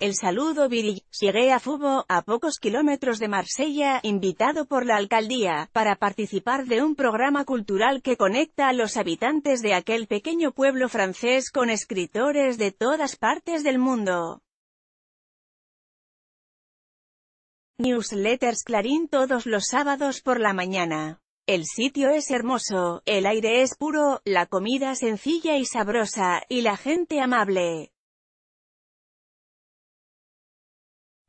el saludo viril. Llegué a Fubo, a pocos kilómetros de Marsella, invitado por la alcaldía, para participar de un programa cultural que conecta a los habitantes de aquel pequeño pueblo francés con escritores de todas partes del mundo. Newsletters Clarín todos los sábados por la mañana. El sitio es hermoso, el aire es puro, la comida sencilla y sabrosa, y la gente amable.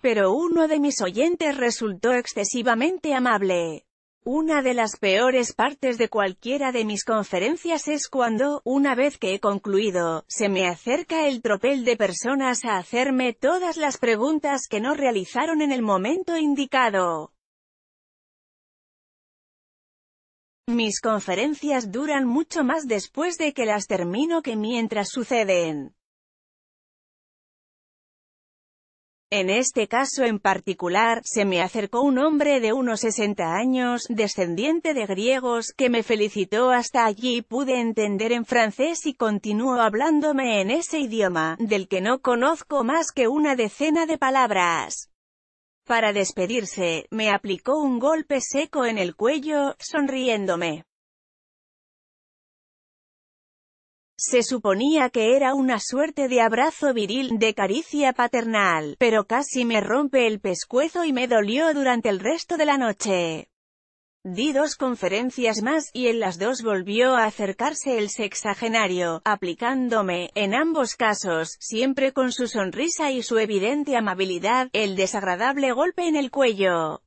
Pero uno de mis oyentes resultó excesivamente amable. Una de las peores partes de cualquiera de mis conferencias es cuando, una vez que he concluido, se me acerca el tropel de personas a hacerme todas las preguntas que no realizaron en el momento indicado. Mis conferencias duran mucho más después de que las termino que mientras suceden. En este caso en particular, se me acercó un hombre de unos 60 años, descendiente de griegos, que me felicitó hasta allí pude entender en francés y continuó hablándome en ese idioma, del que no conozco más que una decena de palabras. Para despedirse, me aplicó un golpe seco en el cuello, sonriéndome. Se suponía que era una suerte de abrazo viril, de caricia paternal, pero casi me rompe el pescuezo y me dolió durante el resto de la noche. Di dos conferencias más, y en las dos volvió a acercarse el sexagenario, aplicándome, en ambos casos, siempre con su sonrisa y su evidente amabilidad, el desagradable golpe en el cuello.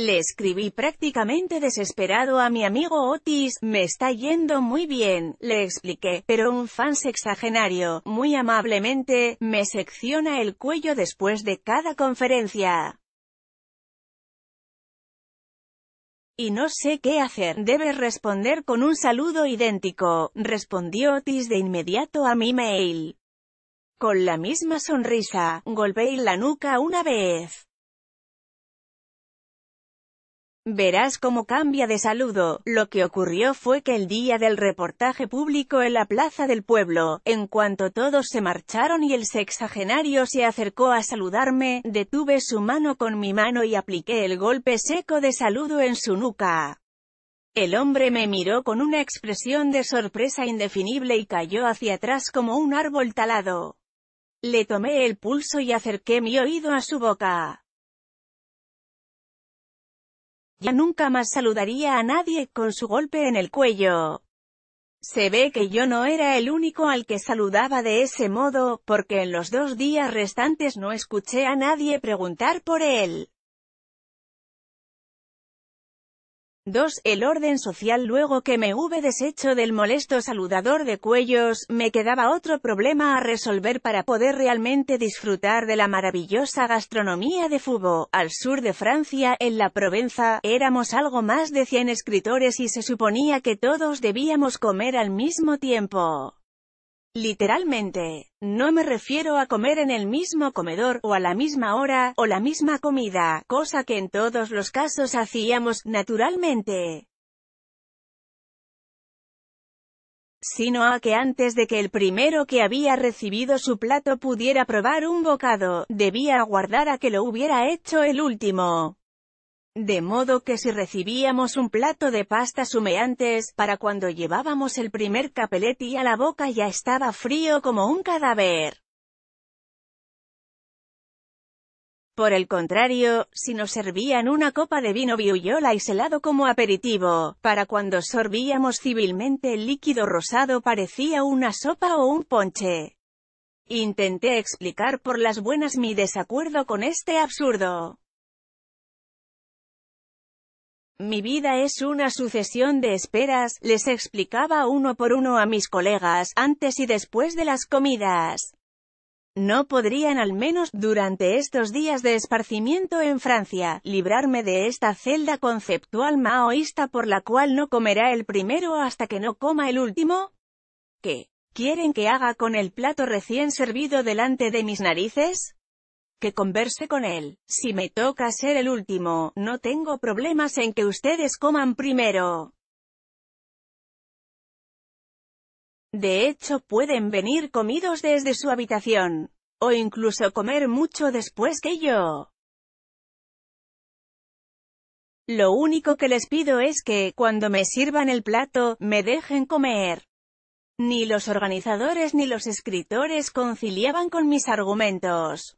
Le escribí prácticamente desesperado a mi amigo Otis, me está yendo muy bien, le expliqué, pero un fan sexagenario, muy amablemente, me secciona el cuello después de cada conferencia. y no sé qué hacer. Debes responder con un saludo idéntico, respondió Otis de inmediato a mi mail. Con la misma sonrisa, golpeé la nuca una vez. Verás cómo cambia de saludo. Lo que ocurrió fue que el día del reportaje público en la Plaza del Pueblo, en cuanto todos se marcharon y el sexagenario se acercó a saludarme, detuve su mano con mi mano y apliqué el golpe seco de saludo en su nuca. El hombre me miró con una expresión de sorpresa indefinible y cayó hacia atrás como un árbol talado. Le tomé el pulso y acerqué mi oído a su boca. Ya nunca más saludaría a nadie con su golpe en el cuello. Se ve que yo no era el único al que saludaba de ese modo, porque en los dos días restantes no escuché a nadie preguntar por él. 2. El orden social Luego que me hube deshecho del molesto saludador de cuellos, me quedaba otro problema a resolver para poder realmente disfrutar de la maravillosa gastronomía de Fubo. Al sur de Francia, en la Provenza, éramos algo más de 100 escritores y se suponía que todos debíamos comer al mismo tiempo. Literalmente, no me refiero a comer en el mismo comedor, o a la misma hora, o la misma comida, cosa que en todos los casos hacíamos, naturalmente. Sino a que antes de que el primero que había recibido su plato pudiera probar un bocado, debía aguardar a que lo hubiera hecho el último. De modo que si recibíamos un plato de pastas humeantes, para cuando llevábamos el primer capeletti a la boca ya estaba frío como un cadáver. Por el contrario, si nos servían una copa de vino viuyola y helado como aperitivo, para cuando sorbíamos civilmente el líquido rosado parecía una sopa o un ponche. Intenté explicar por las buenas mi desacuerdo con este absurdo mi vida es una sucesión de esperas, les explicaba uno por uno a mis colegas, antes y después de las comidas. No podrían al menos, durante estos días de esparcimiento en Francia, librarme de esta celda conceptual maoísta por la cual no comerá el primero hasta que no coma el último. ¿Qué? ¿Quieren que haga con el plato recién servido delante de mis narices? que converse con él. Si me toca ser el último, no tengo problemas en que ustedes coman primero. De hecho pueden venir comidos desde su habitación, o incluso comer mucho después que yo. Lo único que les pido es que, cuando me sirvan el plato, me dejen comer. Ni los organizadores ni los escritores conciliaban con mis argumentos.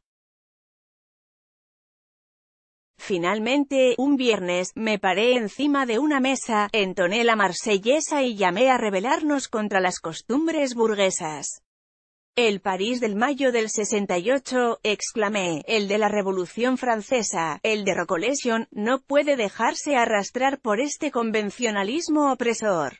Finalmente, un viernes, me paré encima de una mesa, entoné la marsellesa y llamé a rebelarnos contra las costumbres burguesas. El París del mayo del 68, exclamé, el de la Revolución Francesa, el de Rocolesion, no puede dejarse arrastrar por este convencionalismo opresor.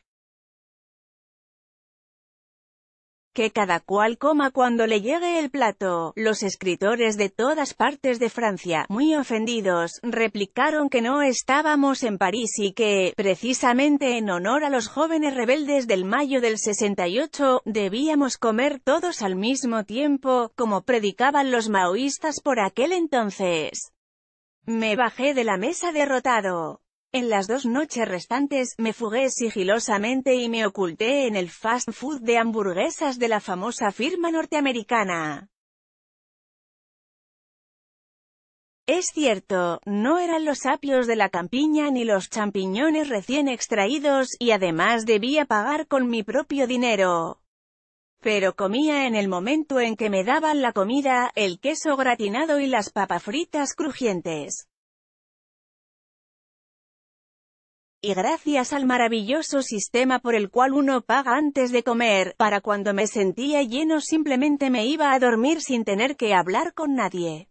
Que cada cual coma cuando le llegue el plato. Los escritores de todas partes de Francia, muy ofendidos, replicaron que no estábamos en París y que, precisamente en honor a los jóvenes rebeldes del mayo del 68, debíamos comer todos al mismo tiempo, como predicaban los maoístas por aquel entonces. Me bajé de la mesa derrotado. En las dos noches restantes, me fugué sigilosamente y me oculté en el fast food de hamburguesas de la famosa firma norteamericana. Es cierto, no eran los apios de la campiña ni los champiñones recién extraídos, y además debía pagar con mi propio dinero. Pero comía en el momento en que me daban la comida, el queso gratinado y las papas fritas crujientes. y gracias al maravilloso sistema por el cual uno paga antes de comer, para cuando me sentía lleno simplemente me iba a dormir sin tener que hablar con nadie.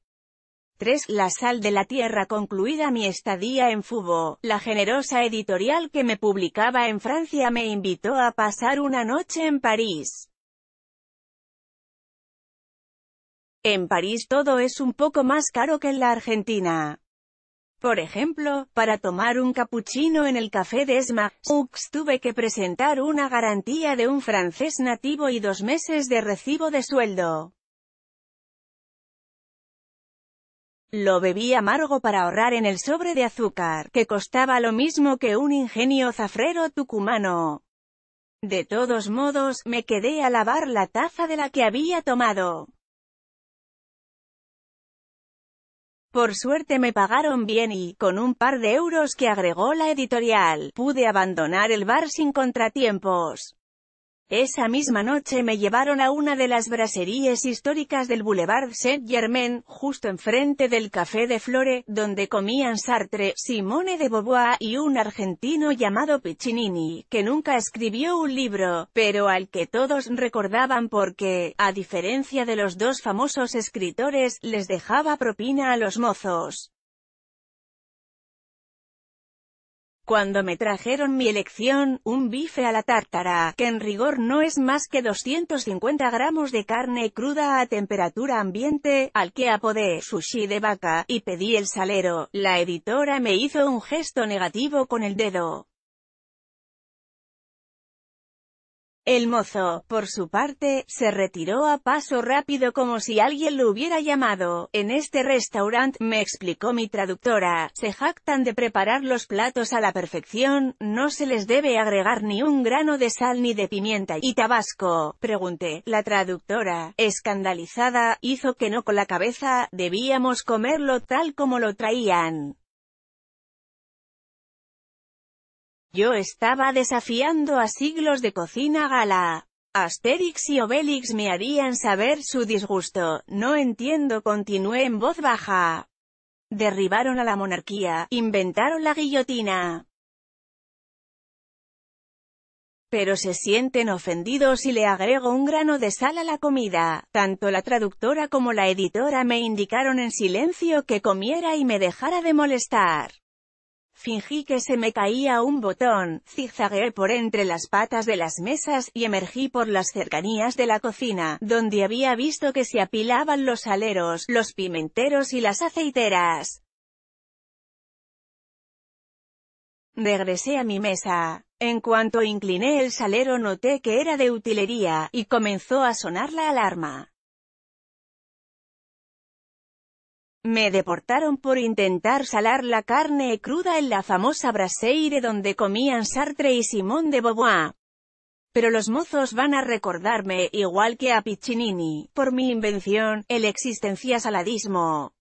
3. La sal de la tierra concluida mi estadía en Fubo, la generosa editorial que me publicaba en Francia me invitó a pasar una noche en París. En París todo es un poco más caro que en la Argentina. Por ejemplo, para tomar un cappuccino en el café de Esma, Ux tuve que presentar una garantía de un francés nativo y dos meses de recibo de sueldo. Lo bebí amargo para ahorrar en el sobre de azúcar, que costaba lo mismo que un ingenio zafrero tucumano. De todos modos, me quedé a lavar la taza de la que había tomado. Por suerte me pagaron bien y, con un par de euros que agregó la editorial, pude abandonar el bar sin contratiempos. Esa misma noche me llevaron a una de las braserías históricas del Boulevard Saint-Germain, justo enfrente del Café de Flore, donde comían Sartre, Simone de Beauvoir y un argentino llamado Piccinini, que nunca escribió un libro, pero al que todos recordaban porque, a diferencia de los dos famosos escritores, les dejaba propina a los mozos. Cuando me trajeron mi elección, un bife a la tártara, que en rigor no es más que 250 gramos de carne cruda a temperatura ambiente, al que apodé sushi de vaca, y pedí el salero, la editora me hizo un gesto negativo con el dedo. El mozo, por su parte, se retiró a paso rápido como si alguien lo hubiera llamado. En este restaurante, me explicó mi traductora, se jactan de preparar los platos a la perfección, no se les debe agregar ni un grano de sal ni de pimienta y tabasco. Pregunté. La traductora, escandalizada, hizo que no con la cabeza, debíamos comerlo tal como lo traían. Yo estaba desafiando a siglos de cocina gala. Asterix y Obelix me harían saber su disgusto, no entiendo continué en voz baja. Derribaron a la monarquía, inventaron la guillotina. Pero se sienten ofendidos y le agrego un grano de sal a la comida. Tanto la traductora como la editora me indicaron en silencio que comiera y me dejara de molestar. Fingí que se me caía un botón, zigzagué por entre las patas de las mesas, y emergí por las cercanías de la cocina, donde había visto que se apilaban los aleros, los pimenteros y las aceiteras. Regresé a mi mesa. En cuanto incliné el salero noté que era de utilería, y comenzó a sonar la alarma. Me deportaron por intentar salar la carne cruda en la famosa Braseire donde comían Sartre y Simón de Beauvoir. Pero los mozos van a recordarme, igual que a Piccinini, por mi invención, el existencia saladismo.